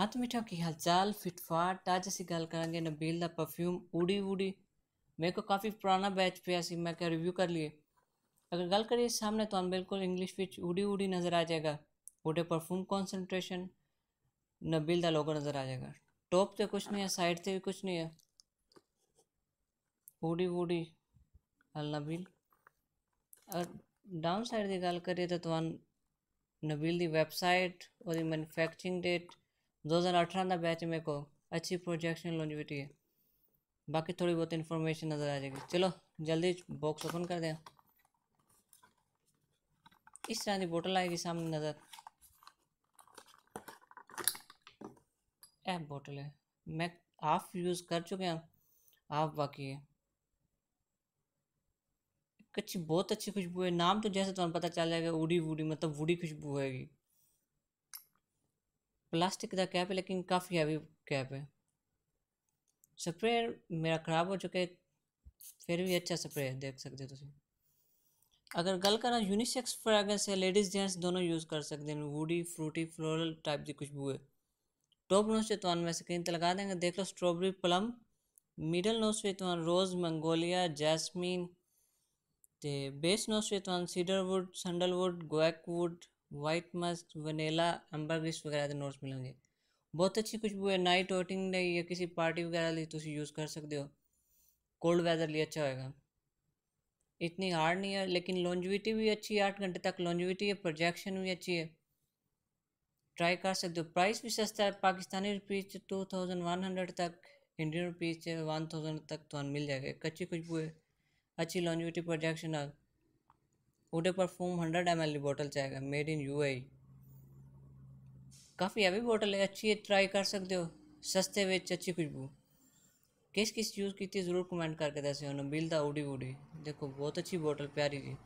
ਹਾਂ ਤੇ ਮਿੱਠਾ ਕੀ फिटफाट ਫਿਟਫਾਟ ਅੱਜ असं गल ਕਰਾਂਗੇ नबील का परफ्यूम उड़ी उड़ी मेरे को काफ़ी पुराना बैच पे मैं क्या रिव्यू कर लिए अगर गल करिए सामने तो बिल्कुल इंग्लिश में उड़ी उड़ी नज़र आ जाएगा उड़े परफ्यूम कॉन्सनट्रेशन नबील का लोगो नज़र आ जाएगा टॉप तो कुछ नहीं है साइड से भी कुछ नहीं है उड़ी उड़ी अल नबील और डाउन साइड की गल करिए तो नबील की वैबसाइट और मैनुफैक्चरिंग डेट दो हज़ार अठारह का बैच मेरे को अच्छी प्रोजेक्शन लॉन्जिविटी है बाकी थोड़ी बहुत इन्फॉर्मेशन नज़र आ जाएगी चलो जल्दी बॉक्स ओपन कर दें इस तरह की बोतल आएगी सामने नज़र ऐप बोतल है मैं आप यूज़ कर चुके हैं आप बाकी है अच्छी बहुत अच्छी खुशबू है नाम तो जैसे तुम्हें तो पता चल जाएगा उड़ी वूडी मतलब वूडी खुशबू आएगी प्लास्टिक का कैप है लेकिन काफ़ी हैवी कैप है स्प्रे मेरा ख़राब हो चुका है फिर भी अच्छा स्प्रे है देख सकते हो तुम अगर गल करा यूनिसेक्स फ्रेगरेंस है लेडीज़ जेंट्स दोनों यूज़ कर सकते हैं वूडी फ्रूटी फ्लोरल टाइप की खुशबू है टॉप तो नोज से तुम वैसे स्क्रीन तो लगा देंगे देख लो स्ट्रॉबेरी प्लम मिडल नोज पे तुम्हारा rose magnolia jasmine base notes पे तुम्हारा cedarwood sandalwood guaiacwood white musk vanilla amber वगैरह के नोट्स मिलेंगे बहुत अच्छी खुशबू है नाइट वोटिंग ने या किसी पार्टी वगैरह लिए तुम यूज़ कर सकते हो कोल्ड वैदर लिए अच्छा होएगा इतनी हार्ड नहीं है लेकिन लॉन्जिविटी भी अच्छी है आठ घंटे तक लॉन्जिविटी है प्रोजेक्शन भी अच्छी है ट्राई कर सकते हो प्राइस भी सस्ता है Pakistani rupees two thousand one hundred तक इंडियन रुपीज़ वन थाउजेंड तक तो मिल जाएगा एक अच्छी खुशबू है अच्छी लॉन्जिविटी प्रोजेक्शन है उडे perfume hundred M L bottle चाहेगा मेड इन यू काफ़ी हैवी बॉटल है अच्छी है ट्राई कर सकते हो सस्ते बेच अच्छी खुशबू किस किस यूज़ की थी ज़रूर कमेंट करके दस बिल था उड़ी उड़ी देखो बहुत अच्छी बॉटल प्यारी जी